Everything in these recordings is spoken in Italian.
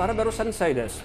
Barbero Sanseides.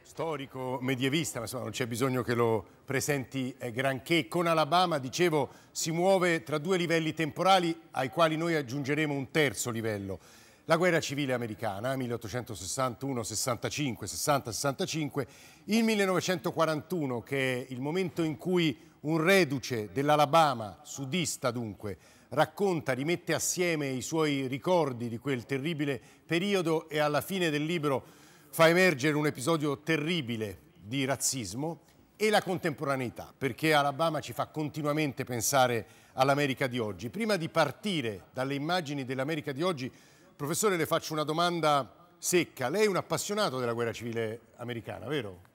Storico medievista, ma non c'è bisogno che lo presenti eh, granché. Con Alabama, dicevo, si muove tra due livelli temporali ai quali noi aggiungeremo un terzo livello. La guerra civile americana, 1861, 65, 60, 65, il 1941 che è il momento in cui un reduce dell'Alabama, sudista dunque, racconta, rimette assieme i suoi ricordi di quel terribile periodo e alla fine del libro fa emergere un episodio terribile di razzismo e la contemporaneità, perché Alabama ci fa continuamente pensare all'America di oggi. Prima di partire dalle immagini dell'America di oggi, professore, le faccio una domanda secca. Lei è un appassionato della guerra civile americana, vero?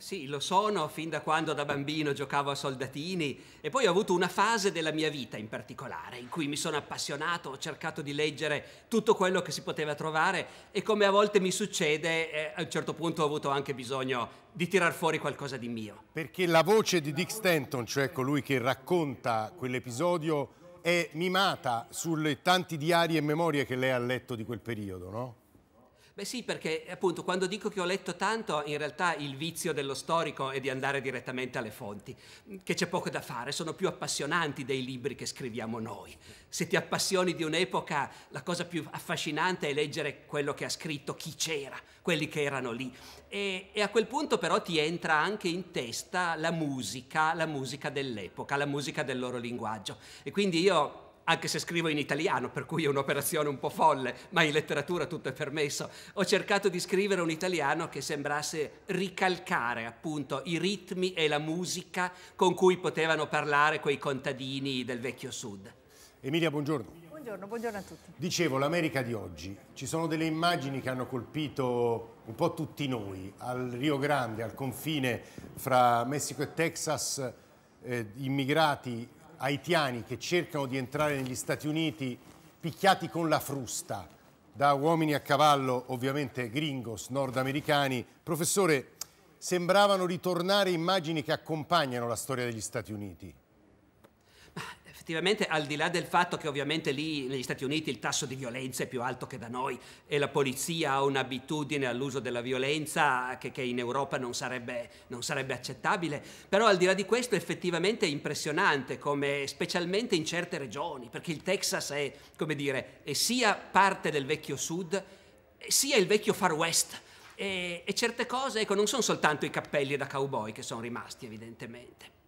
Sì, lo sono fin da quando da bambino giocavo a soldatini e poi ho avuto una fase della mia vita in particolare in cui mi sono appassionato, ho cercato di leggere tutto quello che si poteva trovare e come a volte mi succede eh, a un certo punto ho avuto anche bisogno di tirar fuori qualcosa di mio. Perché la voce di Dick Stanton, cioè colui che racconta quell'episodio, è mimata sulle tanti diari e memorie che lei ha letto di quel periodo, no? Beh sì, perché appunto quando dico che ho letto tanto, in realtà il vizio dello storico è di andare direttamente alle fonti, mm, che c'è poco da fare, sono più appassionanti dei libri che scriviamo noi. Se ti appassioni di un'epoca, la cosa più affascinante è leggere quello che ha scritto chi c'era, quelli che erano lì. E, e a quel punto però ti entra anche in testa la musica, la musica dell'epoca, la musica del loro linguaggio. E quindi io anche se scrivo in italiano, per cui è un'operazione un po' folle, ma in letteratura tutto è permesso, ho cercato di scrivere un italiano che sembrasse ricalcare appunto i ritmi e la musica con cui potevano parlare quei contadini del vecchio sud. Emilia, buongiorno. Buongiorno, buongiorno a tutti. Dicevo, l'America di oggi. Ci sono delle immagini che hanno colpito un po' tutti noi, al Rio Grande, al confine fra Messico e Texas, eh, immigrati haitiani che cercano di entrare negli Stati Uniti picchiati con la frusta da uomini a cavallo, ovviamente gringos, nordamericani. Professore, sembravano ritornare immagini che accompagnano la storia degli Stati Uniti effettivamente al di là del fatto che ovviamente lì negli Stati Uniti il tasso di violenza è più alto che da noi e la polizia ha un'abitudine all'uso della violenza che, che in Europa non sarebbe, non sarebbe, accettabile, però al di là di questo effettivamente è impressionante come specialmente in certe regioni, perché il Texas è, come dire, è sia parte del vecchio sud sia il vecchio far west. E, e certe cose, ecco, non sono soltanto i cappelli da cowboy che sono rimasti, evidentemente.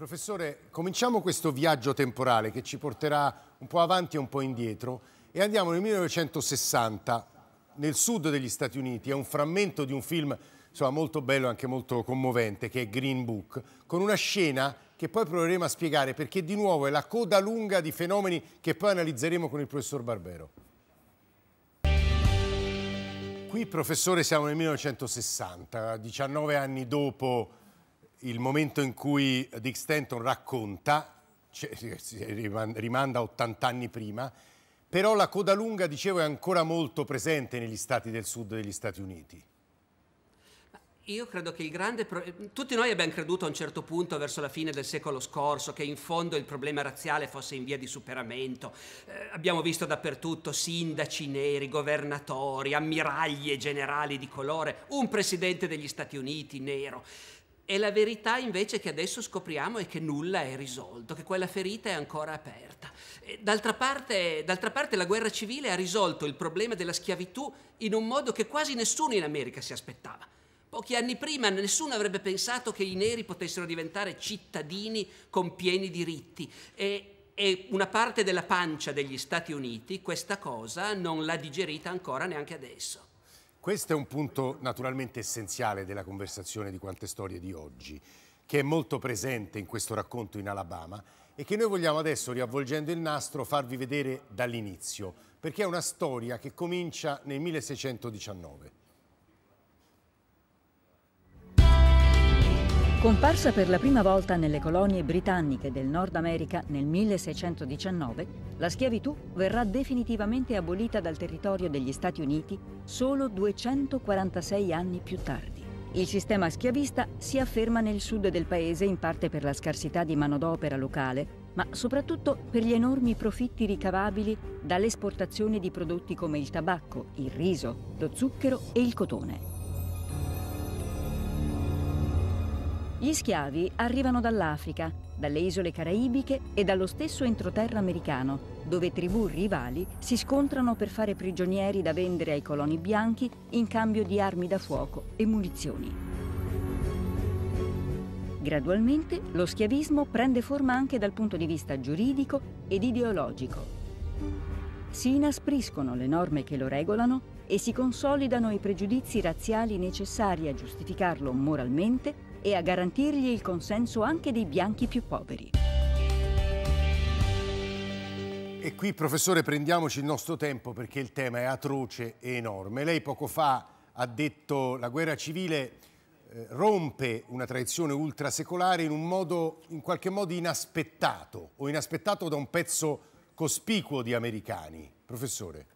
Professore, cominciamo questo viaggio temporale che ci porterà un po' avanti e un po' indietro e andiamo nel 1960 nel sud degli Stati Uniti, è un frammento di un film insomma, molto bello e anche molto commovente che è Green Book, con una scena che poi proveremo a spiegare perché di nuovo è la coda lunga di fenomeni che poi analizzeremo con il professor Barbero. Qui, professore, siamo nel 1960, 19 anni dopo il momento in cui Dick Stanton racconta, cioè, rimanda 80 anni prima, però la coda lunga, dicevo, è ancora molto presente negli stati del sud degli Stati Uniti. Io credo che il grande problema. Tutti noi abbiamo creduto a un certo punto, verso la fine del secolo scorso, che in fondo il problema razziale fosse in via di superamento. Eh, abbiamo visto dappertutto sindaci neri, governatori, ammiragli e generali di colore, un presidente degli Stati Uniti nero. E la verità invece che adesso scopriamo è che nulla è risolto, che quella ferita è ancora aperta. D'altra parte, d'altra parte la guerra civile ha risolto il problema della schiavitù in un modo che quasi nessuno in America si aspettava. Pochi anni prima nessuno avrebbe pensato che i neri potessero diventare cittadini con pieni diritti e, e una parte della pancia degli Stati Uniti questa cosa non l'ha digerita ancora neanche adesso. Questo è un punto naturalmente essenziale della conversazione di quante storie di oggi, che è molto presente in questo racconto in Alabama e che noi vogliamo adesso, riavvolgendo il nastro, farvi vedere dall'inizio, perché è una storia che comincia nel 1619. Comparsa per la prima volta nelle colonie britanniche del Nord America nel 1619, la schiavitù verrà definitivamente abolita dal territorio degli Stati Uniti solo 246 anni più tardi. Il sistema schiavista si afferma nel sud del paese in parte per la scarsità di manodopera locale, ma soprattutto per gli enormi profitti ricavabili dall'esportazione di prodotti come il tabacco, il riso, lo zucchero e il cotone. Gli schiavi arrivano dall'Africa, dalle isole caraibiche e dallo stesso entroterra americano, dove tribù rivali si scontrano per fare prigionieri da vendere ai coloni bianchi in cambio di armi da fuoco e munizioni. Gradualmente lo schiavismo prende forma anche dal punto di vista giuridico ed ideologico. Si inaspriscono le norme che lo regolano e si consolidano i pregiudizi razziali necessari a giustificarlo moralmente e a garantirgli il consenso anche dei bianchi più poveri. E qui, professore, prendiamoci il nostro tempo perché il tema è atroce e enorme. Lei poco fa ha detto che la guerra civile eh, rompe una tradizione ultrasecolare in un modo, in qualche modo inaspettato, o inaspettato da un pezzo cospicuo di americani. Professore.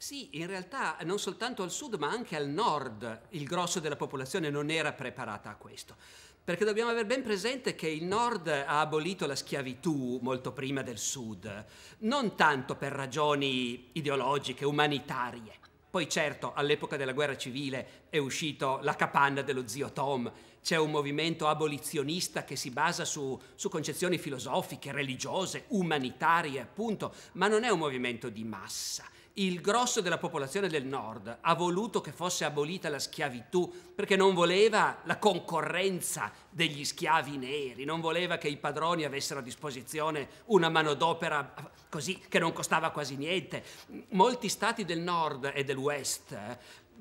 Sì, in realtà non soltanto al sud ma anche al nord il grosso della popolazione non era preparata a questo, perché dobbiamo aver ben presente che il nord ha abolito la schiavitù molto prima del sud, non tanto per ragioni ideologiche, umanitarie. Poi certo, all'epoca della guerra civile è uscito la capanna dello zio Tom, c'è un movimento abolizionista che si basa su, su, concezioni filosofiche, religiose, umanitarie, appunto, ma non è un movimento di massa. Il grosso della popolazione del nord ha voluto che fosse abolita la schiavitù perché non voleva la concorrenza degli schiavi neri, non voleva che i padroni avessero a disposizione una manodopera così che non costava quasi niente. Molti stati del nord e del west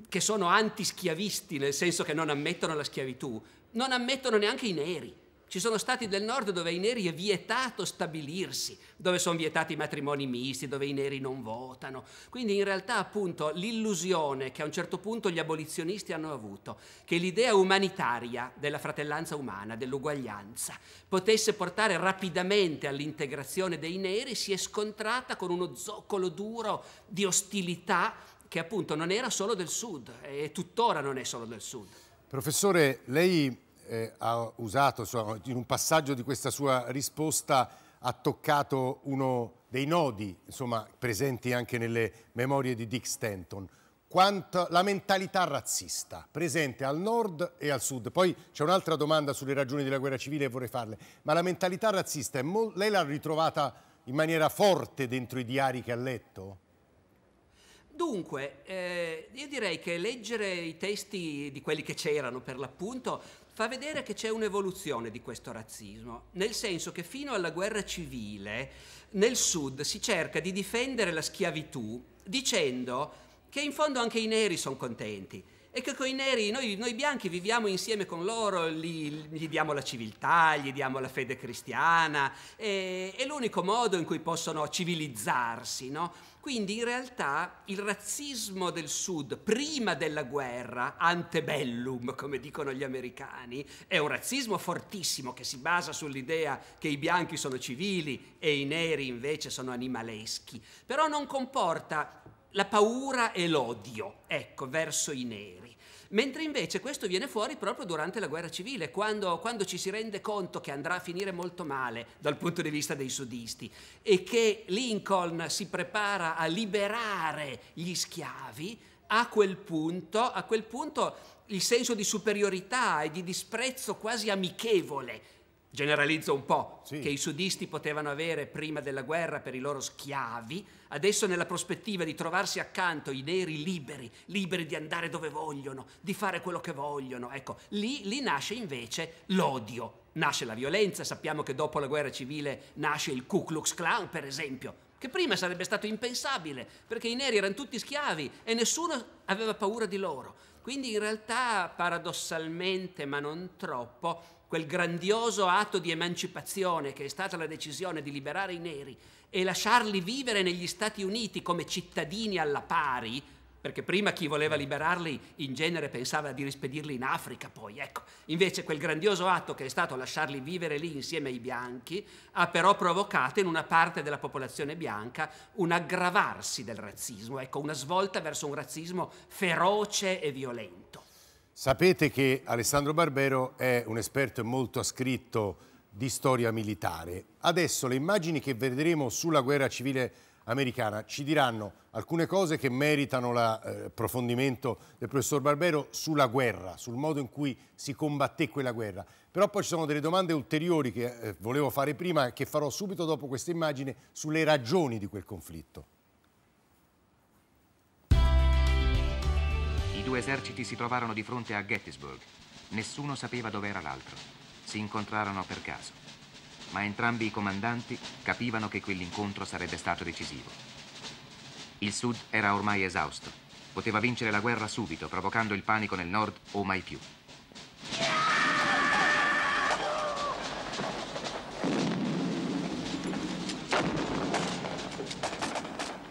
che sono antischiavisti, nel senso che non ammettono la schiavitù, non ammettono neanche i neri. Ci sono stati del nord dove ai neri è vietato stabilirsi, dove sono vietati i matrimoni misti, dove i neri non votano. Quindi in realtà appunto l'illusione che a un certo punto gli abolizionisti hanno avuto, che l'idea umanitaria della fratellanza umana, dell'uguaglianza, potesse portare rapidamente all'integrazione dei neri, si è scontrata con uno zoccolo duro di ostilità che appunto non era solo del sud e tuttora non è solo del sud. Professore, lei eh, ha usato, insomma, in un passaggio di questa sua risposta, ha toccato uno dei nodi insomma, presenti anche nelle memorie di Dick Stanton. Quanto, la mentalità razzista presente al nord e al sud. Poi c'è un'altra domanda sulle ragioni della guerra civile e vorrei farle. Ma la mentalità razzista, lei l'ha ritrovata in maniera forte dentro i diari che ha letto? Dunque, eh, io direi che leggere i testi di quelli che c'erano per l'appunto fa vedere che c'è un'evoluzione di questo razzismo, nel senso che fino alla guerra civile nel sud si cerca di difendere la schiavitù dicendo che in fondo anche i neri sono contenti, e che con i neri, noi, noi bianchi viviamo insieme con loro, gli, gli, diamo la civiltà, gli diamo la fede cristiana, e, è l'unico modo in cui possono civilizzarsi, no? Quindi in realtà il razzismo del Sud prima della guerra, antebellum come dicono gli americani, è un razzismo fortissimo che si basa sull'idea che i bianchi sono civili e i neri invece sono animaleschi, però non comporta la paura e l'odio, ecco, verso i neri. Mentre invece questo viene fuori proprio durante la guerra civile, quando, quando ci si rende conto che andrà a finire molto male dal punto di vista dei sudisti e che Lincoln si prepara a liberare gli schiavi, a quel, punto, a quel punto il senso di superiorità e di disprezzo quasi amichevole generalizzo un po', sì. che i sudisti potevano avere prima della guerra per i loro schiavi, adesso nella prospettiva di trovarsi accanto i neri liberi, liberi di andare dove vogliono, di fare quello che vogliono, ecco, lì, lì nasce invece l'odio, nasce la violenza, sappiamo che dopo la guerra civile nasce il Ku Klux Klan, per esempio, che prima sarebbe stato impensabile, perché i neri erano tutti schiavi e nessuno aveva paura di loro. Quindi in realtà, paradossalmente, ma non troppo, quel grandioso atto di emancipazione che è stata la decisione di liberare i neri e lasciarli vivere negli Stati Uniti come cittadini alla pari, perché prima chi voleva liberarli in genere pensava di rispedirli in Africa, poi ecco, invece quel grandioso atto che è stato lasciarli vivere lì insieme ai bianchi ha però provocato in una parte della popolazione bianca un aggravarsi del razzismo, ecco, una svolta verso un razzismo feroce e violento. Sapete che Alessandro Barbero è un esperto molto ascritto di storia militare. Adesso le immagini che vedremo sulla guerra civile americana ci diranno alcune cose che meritano l'approfondimento eh, del professor Barbero sulla guerra, sul modo in cui si combatté quella guerra. Però poi ci sono delle domande ulteriori che eh, volevo fare prima e che farò subito dopo questa immagine sulle ragioni di quel conflitto. due eserciti si trovarono di fronte a Gettysburg. Nessuno sapeva dove era l'altro. Si incontrarono per caso. Ma entrambi i comandanti capivano che quell'incontro sarebbe stato decisivo. Il Sud era ormai esausto. Poteva vincere la guerra subito, provocando il panico nel Nord o mai più.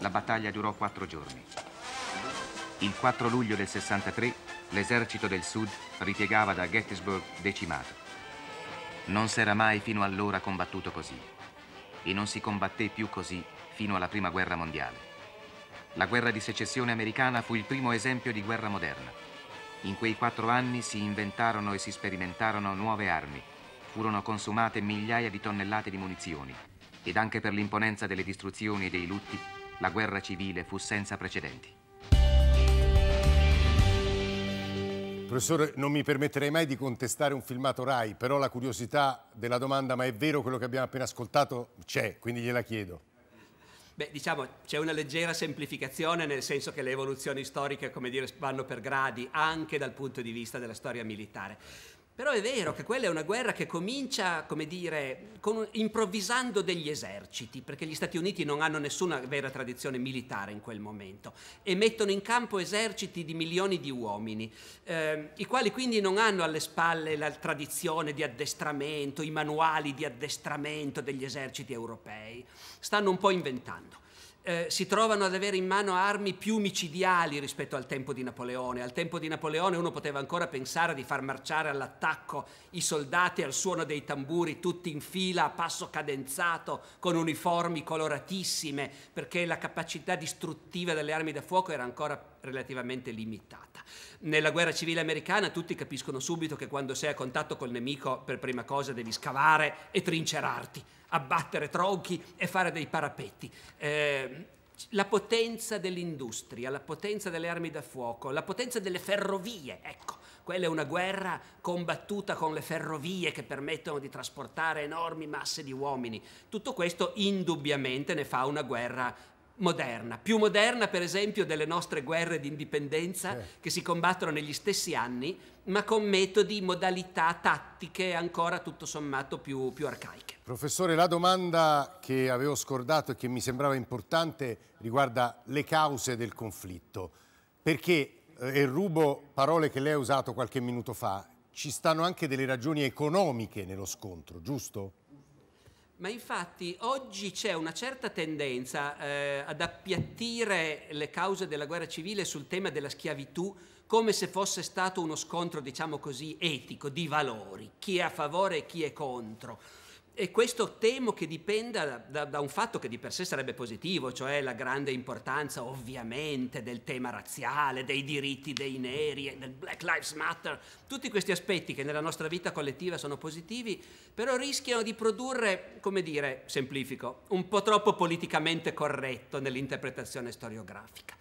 La battaglia durò quattro giorni. Il 4 luglio del 63 l'esercito del Sud ripiegava da Gettysburg decimato. Non s'era mai fino allora combattuto così e non si combatté più così fino alla Prima Guerra Mondiale. La guerra di secessione americana fu il primo esempio di guerra moderna. In quei quattro anni si inventarono e si sperimentarono nuove armi, furono consumate migliaia di tonnellate di munizioni ed anche per l'imponenza delle distruzioni e dei lutti la guerra civile fu senza precedenti. Professore, non mi permetterei mai di contestare un filmato RAI, però la curiosità della domanda, ma è vero quello che abbiamo appena ascoltato, c'è, quindi gliela chiedo. Beh, diciamo, c'è una leggera semplificazione nel senso che le evoluzioni storiche, come dire, vanno per gradi anche dal punto di vista della storia militare. Però è vero che quella è una guerra che comincia, come dire, con, improvvisando degli eserciti, perché gli Stati Uniti non hanno nessuna vera tradizione militare in quel momento, e mettono in campo eserciti di milioni di uomini, eh, i quali quindi non hanno alle spalle la tradizione di addestramento, i manuali di addestramento degli eserciti europei, stanno un po' inventando eh, si trovano ad avere in mano armi più micidiali rispetto al tempo di Napoleone. Al tempo di Napoleone uno poteva ancora pensare di far marciare all'attacco i soldati al suono dei tamburi, tutti in fila, a passo cadenzato, con uniformi coloratissime, perché la capacità distruttiva delle armi da fuoco era ancora più relativamente limitata. Nella guerra civile americana tutti capiscono subito che quando sei a contatto col nemico per prima cosa devi scavare e trincerarti, abbattere tronchi e fare dei parapetti. Eh, la potenza dell'industria, la potenza delle armi da fuoco, la potenza delle ferrovie, ecco, quella è una guerra combattuta con le ferrovie che permettono di trasportare enormi masse di uomini. Tutto questo indubbiamente ne fa una guerra moderna, più moderna per esempio delle nostre guerre di indipendenza eh. che si combattono negli stessi anni, ma con metodi, modalità, tattiche ancora tutto sommato più, più arcaiche. Professore, la domanda che avevo scordato e che mi sembrava importante riguarda le cause del conflitto, perché, eh, e rubo parole che lei ha usato qualche minuto fa, ci stanno anche delle ragioni economiche nello scontro, giusto? Ma infatti oggi c'è una certa tendenza eh, ad appiattire le cause della guerra civile sul tema della schiavitù come se fosse stato uno scontro, diciamo così, etico, di valori, chi è a favore e chi è contro. E questo temo che dipenda da, da, un fatto che di per sé sarebbe positivo, cioè la grande importanza ovviamente del tema razziale, dei diritti dei neri, del Black Lives Matter, tutti questi aspetti che nella nostra vita collettiva sono positivi, però rischiano di produrre, come dire, semplifico, un po' troppo politicamente corretto nell'interpretazione storiografica.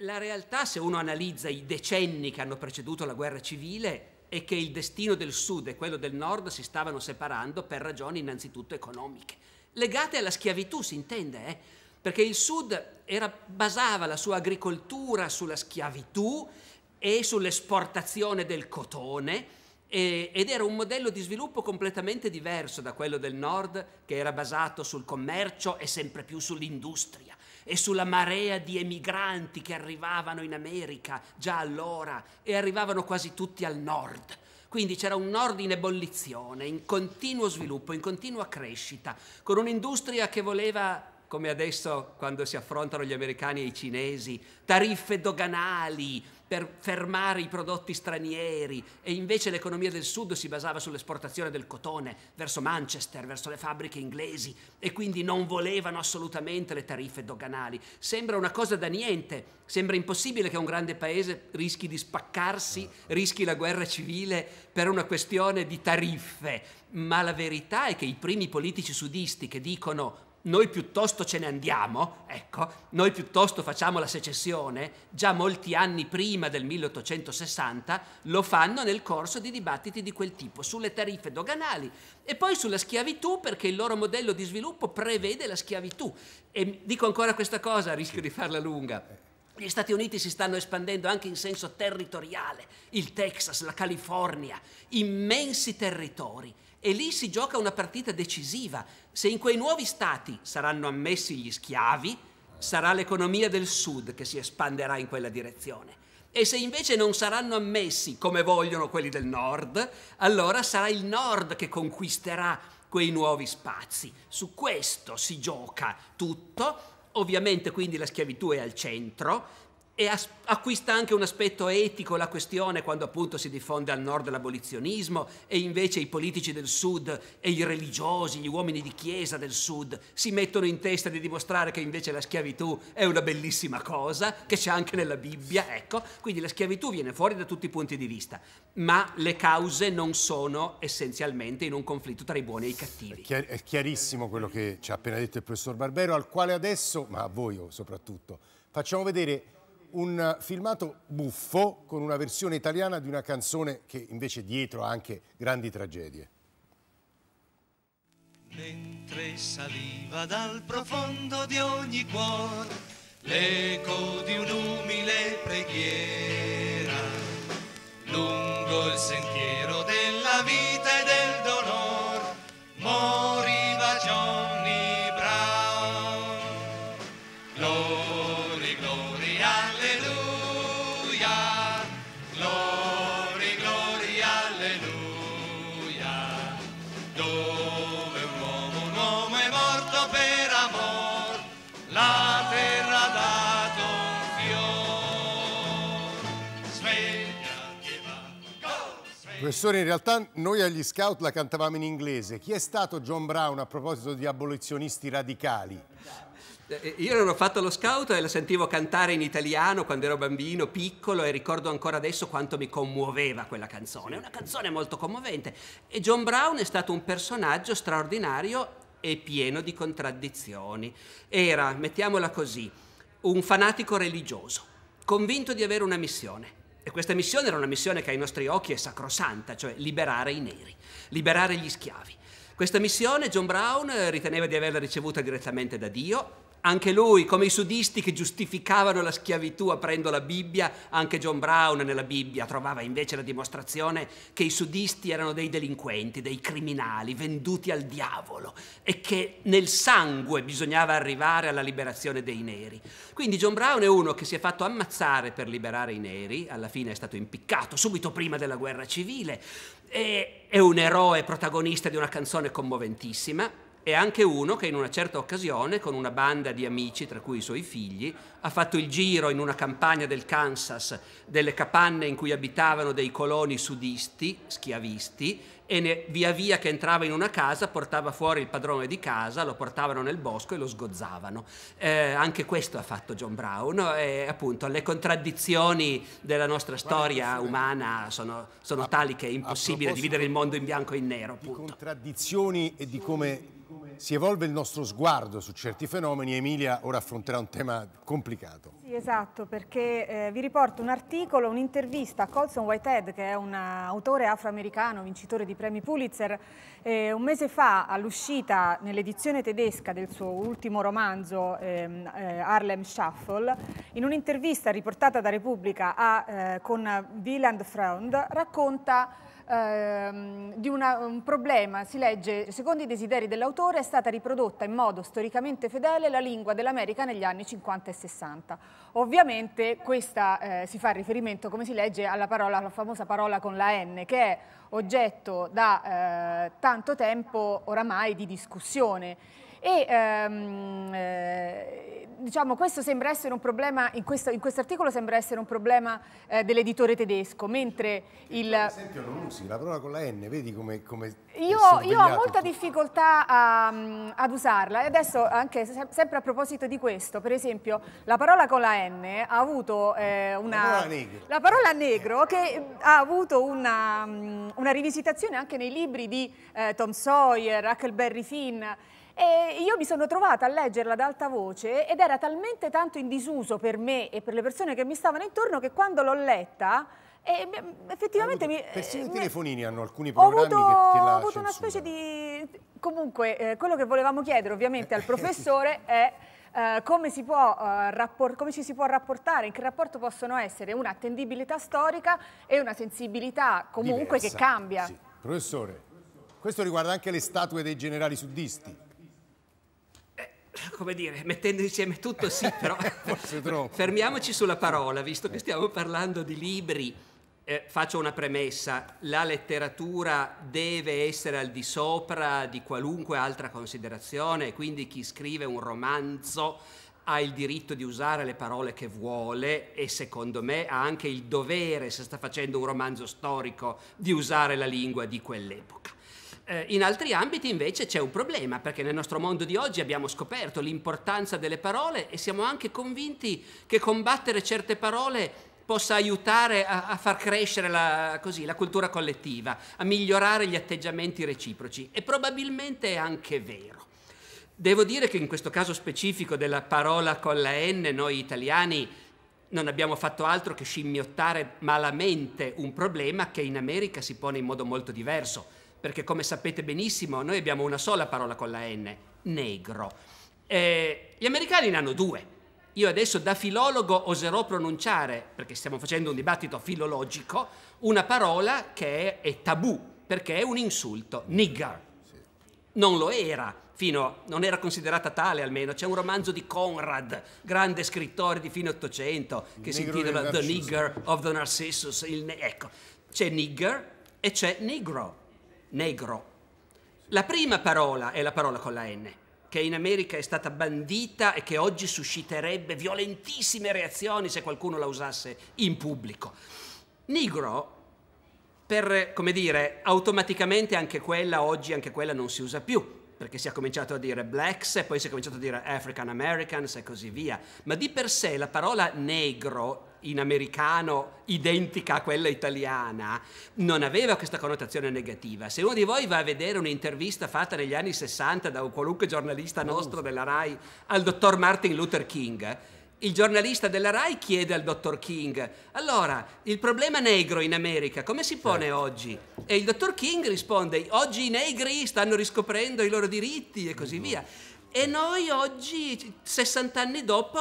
La realtà, se uno analizza i decenni che hanno preceduto la guerra civile, e che il destino del sud e quello del nord si stavano separando per ragioni innanzitutto economiche, legate alla schiavitù, si intende, eh? perché il sud era, basava la sua agricoltura sulla schiavitù e sull'esportazione del cotone e, ed era un modello di sviluppo completamente diverso da quello del nord che era basato sul commercio e sempre più sull'industria e sulla marea di emigranti che arrivavano in America già allora e arrivavano quasi tutti al nord. Quindi c'era un nord in ebollizione, in continuo sviluppo, in continua crescita, con un'industria che voleva come adesso quando si affrontano gli americani e i cinesi, tariffe doganali per fermare i prodotti stranieri e invece l'economia del sud si basava sull'esportazione del cotone verso Manchester, verso le fabbriche inglesi e quindi non volevano assolutamente le tariffe doganali. Sembra una cosa da niente, sembra impossibile che un grande paese rischi di spaccarsi, rischi la guerra civile per una questione di tariffe, ma la verità è che i primi politici sudisti che dicono noi piuttosto ce ne andiamo, ecco, noi piuttosto facciamo la secessione, già molti anni prima del 1860 lo fanno nel corso di dibattiti di quel tipo, sulle tariffe doganali e poi sulla schiavitù perché il loro modello di sviluppo prevede la schiavitù. E dico ancora questa cosa, rischio di farla lunga. Gli Stati Uniti si stanno espandendo anche in senso territoriale, il Texas, la California, immensi territori e lì si gioca una partita decisiva. Se in quei nuovi stati saranno ammessi gli schiavi, sarà l'economia del sud che si espanderà in quella direzione. E se invece non saranno ammessi come vogliono quelli del nord, allora sarà il nord che conquisterà quei nuovi spazi. Su questo si gioca tutto. Ovviamente quindi la schiavitù è al centro, e acquista anche un aspetto etico la questione quando appunto si diffonde al nord l'abolizionismo e invece i politici del sud e i religiosi, gli uomini di chiesa del sud si mettono in testa di dimostrare che invece la schiavitù è una bellissima cosa, che c'è anche nella Bibbia, ecco, quindi la schiavitù viene fuori da tutti i punti di vista, ma le cause non sono essenzialmente in un conflitto tra i buoni e i cattivi. È, chiar è chiarissimo quello che ci ha appena detto il professor Barbero, al quale adesso, ma a voi soprattutto, facciamo vedere un filmato buffo con una versione italiana di una canzone che invece dietro ha anche grandi tragedie. Mentre saliva dal profondo di ogni cuore l'eco di un'umile preghiera lungo il sentiero della vita e del dolore. Professore, in realtà noi agli scout la cantavamo in inglese. Chi è stato John Brown a proposito di abolizionisti radicali? Eh, eh, io non ho fatto lo scout e la sentivo cantare in italiano quando ero bambino, piccolo, e ricordo ancora adesso quanto mi commuoveva quella canzone. È una canzone molto commovente. E John Brown è stato un personaggio straordinario e pieno di contraddizioni. Era, mettiamola così, un fanatico religioso, convinto di avere una missione e questa missione era una missione che ai nostri occhi è sacrosanta, cioè liberare i neri, liberare gli schiavi. Questa missione John Brown eh, riteneva di averla ricevuta direttamente da Dio, anche lui, come i sudisti che giustificavano la schiavitù aprendo la Bibbia, anche John Brown nella Bibbia trovava invece la dimostrazione che i sudisti erano dei delinquenti, dei criminali, venduti al diavolo e che nel sangue bisognava arrivare alla liberazione dei neri. Quindi John Brown è uno che si è fatto ammazzare per liberare i neri, alla fine è stato impiccato subito prima della guerra civile, è un eroe protagonista di una canzone commoventissima è anche uno che in una certa occasione, con una banda di amici, tra cui i suoi figli, ha fatto il giro in una campagna del Kansas delle capanne in cui abitavano dei coloni sudisti, schiavisti, e ne, via via che entrava in una casa portava fuori il padrone di casa, lo portavano nel bosco e lo sgozzavano. Eh, anche questo ha fatto John Brown e appunto le contraddizioni della nostra storia umana sono, sono a, tali che è impossibile dividere il mondo in bianco e in nero. Appunto. Di contraddizioni e di come si evolve il nostro sguardo su certi fenomeni, Emilia ora affronterà un tema complicato. Sì, esatto, perché eh, vi riporto un articolo, un'intervista a Colson Whitehead, che è un autore afroamericano, vincitore di premi Pulitzer, eh, un mese fa, all'uscita nell'edizione tedesca del suo ultimo romanzo, ehm, eh, Harlem Shuffle, in un'intervista riportata da Repubblica a, eh, con Wieland Freund, racconta Ehm, di una, un problema, si legge, secondo i desideri dell'autore è stata riprodotta in modo storicamente fedele la lingua dell'America negli anni 50 e 60. Ovviamente questa eh, si fa riferimento, come si legge, alla, parola, alla famosa parola con la N, che è oggetto da eh, tanto tempo oramai di discussione e ehm, eh, diciamo, questo sembra essere un problema, in questo, in quest articolo sembra essere un problema eh, dell'editore tedesco, mentre il... Per esempio non usi la parola con la N, vedi come... come io, io, ho molta difficoltà a, mm, ad usarla e adesso anche se, sempre a proposito di questo, per esempio la parola con la N ha avuto eh, una... La parola negro. La parola negro eh. che ha avuto una, mm, una rivisitazione anche nei libri di eh, Tom Sawyer, Huckleberry Finn e io mi sono trovata a leggerla ad alta voce ed era talmente tanto in disuso per me e per le persone che mi stavano intorno che quando l'ho letta e effettivamente avuto, mi, persino i eh, telefonini hanno alcuni programmi avuto, che, che la ho avuto una specie di comunque eh, quello che volevamo chiedere ovviamente al professore è eh, come, si può, eh, rapport, come ci si può rapportare, in che rapporto possono essere un'attendibilità storica e una sensibilità comunque Diversa, che cambia. Sì. Professore, questo riguarda anche le statue dei generali suddisti come dire, mettendo insieme tutto sì, però forse troppo. Fermiamoci sulla parola, visto che stiamo parlando di libri. Eh, faccio una premessa, la letteratura deve essere al di sopra di qualunque altra considerazione, quindi chi scrive un romanzo ha il diritto di usare le parole che vuole e secondo me ha anche il dovere, se sta facendo un romanzo storico, di usare la lingua di quell'epoca. Eh, in altri ambiti invece c'è un problema, perché nel nostro mondo di oggi abbiamo scoperto l'importanza delle parole e siamo anche convinti che combattere certe parole possa aiutare a, a far crescere la, così, la, cultura collettiva, a migliorare gli atteggiamenti reciproci. E probabilmente è anche vero. Devo dire che in questo caso specifico della parola con la N, noi italiani non abbiamo fatto altro che scimmiottare malamente un problema che in America si pone in modo molto diverso perché come sapete benissimo noi abbiamo una sola parola con la N, negro. Eh, gli americani ne hanno due. Io adesso da filologo oserò pronunciare, perché stiamo facendo un dibattito filologico, una parola che è, è tabù, perché è un insulto, nigger. Non lo era, fino, non era considerata tale almeno. C'è un romanzo di Conrad, grande scrittore di fine Ottocento, che si intitola The Nigger of the Narcissus. Ne- ecco, c'è nigger e c'è negro negro. La prima parola è la parola con la N, che in America è stata bandita e che oggi susciterebbe violentissime reazioni se qualcuno la usasse in pubblico. Negro, per, come dire, automaticamente anche quella, oggi anche quella non si usa più, perché si è cominciato a dire blacks e poi si è cominciato a dire African Americans e così via. Ma di per sé la parola negro in americano identica a quella italiana, non aveva questa connotazione negativa. Se uno di voi va a vedere un'intervista fatta negli anni 60 da un qualunque giornalista mm. nostro della RAI al dottor Martin Luther King, il giornalista della RAI chiede al dottor King, allora il problema negro in America come si pone certo. oggi? E il dottor King risponde, oggi i negri stanno riscoprendo i loro diritti e così mm -hmm. via. E noi oggi, 60 anni dopo,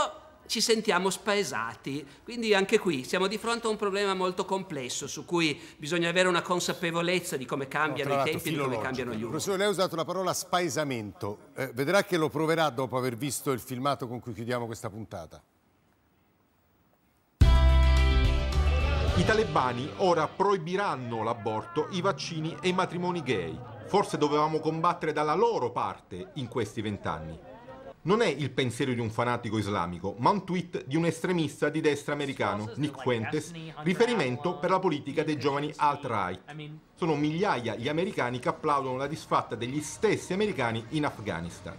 ci sentiamo spaesati. Quindi anche qui siamo di fronte a un problema molto complesso su cui bisogna avere una consapevolezza di come cambiano no, i tempi e di come cambiano gli usi. Professore, lei ha usato la parola spaesamento. Eh, vedrà che lo proverà dopo aver visto il filmato con cui chiudiamo questa puntata. I talebani ora proibiranno l'aborto, i vaccini e i matrimoni gay. Forse dovevamo combattere dalla loro parte in questi vent'anni non è il pensiero di un fanatico islamico, ma un tweet di un estremista di destra americano, Nick Fuentes, riferimento per la politica dei giovani alt-right. Sono migliaia gli americani che applaudono la disfatta degli stessi americani in Afghanistan.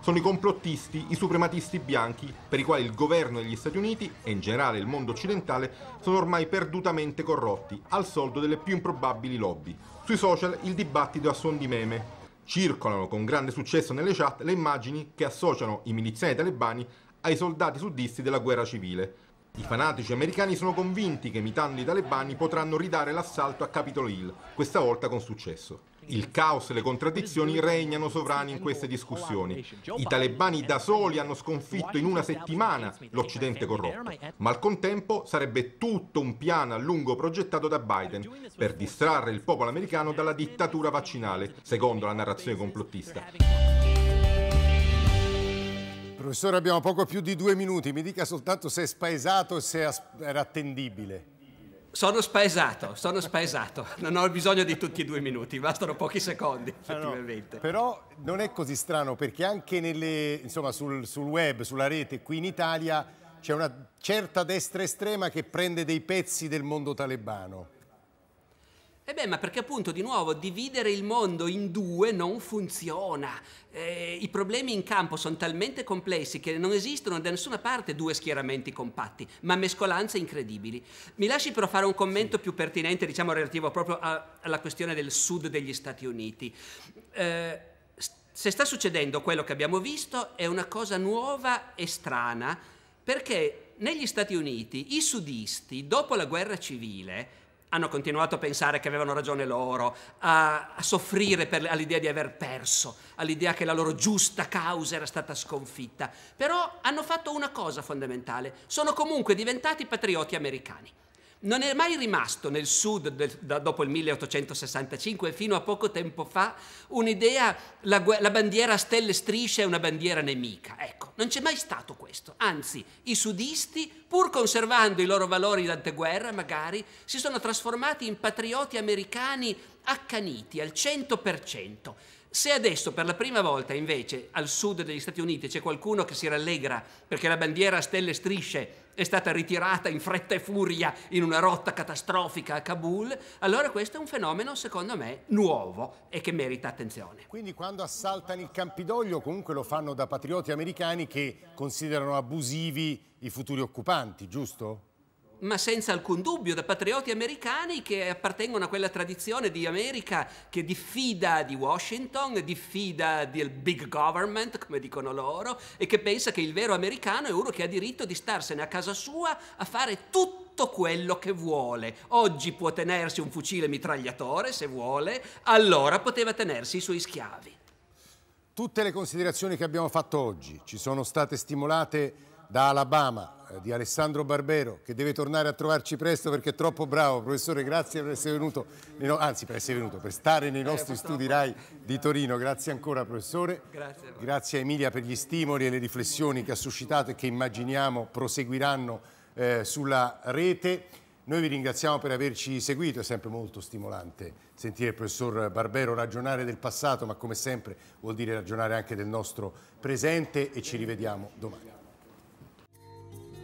Sono i complottisti, i suprematisti bianchi, per i quali il governo degli Stati Uniti e in generale il mondo occidentale sono ormai perdutamente corrotti, al soldo delle più improbabili lobby. Sui social il dibattito a suon di meme, Circolano con grande successo nelle chat le immagini che associano i miliziani talebani ai soldati sudisti della guerra civile, i fanatici americani sono convinti che imitando i talebani potranno ridare l'assalto a Capitol Hill, questa volta con successo. Il caos e le contraddizioni regnano sovrani in queste discussioni. I talebani da soli hanno sconfitto in una settimana l'Occidente corrotto, ma al contempo sarebbe tutto un piano a lungo progettato da Biden per distrarre il popolo americano dalla dittatura vaccinale, secondo la narrazione complottista. Professore, abbiamo poco più di due minuti, mi dica soltanto se è spaesato e se era attendibile. Sono spaesato, sono spaesato, non ho bisogno di tutti e due minuti, bastano pochi secondi ah, effettivamente. No, però non è così strano perché anche nelle, insomma, sul, sul web, sulla rete, qui in Italia c'è una certa destra estrema che prende dei pezzi del mondo talebano. E eh beh, ma perché appunto, di nuovo, dividere il mondo in due non funziona. Eh, I problemi in campo sono talmente complessi che non esistono da nessuna parte due schieramenti compatti, ma mescolanze incredibili. Mi lasci però fare un commento sì. più pertinente, diciamo, relativo proprio a, alla questione del sud degli Stati Uniti. Eh, se sta succedendo quello che abbiamo visto è una cosa nuova e strana, perché negli Stati Uniti i sudisti, dopo la guerra civile, hanno continuato a pensare che avevano ragione loro, a, a soffrire per, all'idea di aver perso, all'idea che la loro giusta causa era stata sconfitta, però hanno fatto una cosa fondamentale, sono comunque diventati patrioti americani non è mai rimasto nel sud del, da, dopo il 1865 fino a poco tempo fa un'idea, la, la bandiera a stelle strisce è una bandiera nemica. Ecco, non c'è mai stato questo. Anzi, i sudisti, pur conservando i loro valori d'anteguerra magari, si sono trasformati in patrioti americani accaniti al 100%. Se adesso per la prima volta invece al sud degli Stati Uniti c'è qualcuno che si rallegra perché la bandiera a stelle strisce è stata ritirata in fretta e furia in una rotta catastrofica a Kabul, allora questo è un fenomeno secondo me nuovo e che merita attenzione. Quindi quando assaltano il Campidoglio comunque lo fanno da patrioti americani che considerano abusivi i futuri occupanti, giusto? ma senza alcun dubbio, da patrioti americani che appartengono a quella tradizione di America che diffida di Washington, diffida del big government, come dicono loro, e che pensa che il vero americano è uno che ha diritto di starsene a casa sua a fare tutto quello che vuole. Oggi può tenersi un fucile mitragliatore se vuole, allora poteva tenersi i suoi schiavi. Tutte le considerazioni che abbiamo fatto oggi ci sono state stimolate da Alabama eh, di Alessandro Barbero che deve tornare a trovarci presto perché è troppo bravo. Professore, grazie per essere venuto, no anzi per essere venuto, per stare nei eh, nostri eh, studi RAI di Torino. Grazie ancora professore. Grazie. grazie a Emilia per gli stimoli e le riflessioni che ha suscitato e che immaginiamo proseguiranno eh, sulla rete. Noi vi ringraziamo per averci seguito, è sempre molto stimolante sentire il professor Barbero ragionare del passato, ma come sempre vuol dire ragionare anche del nostro presente e ci rivediamo domani.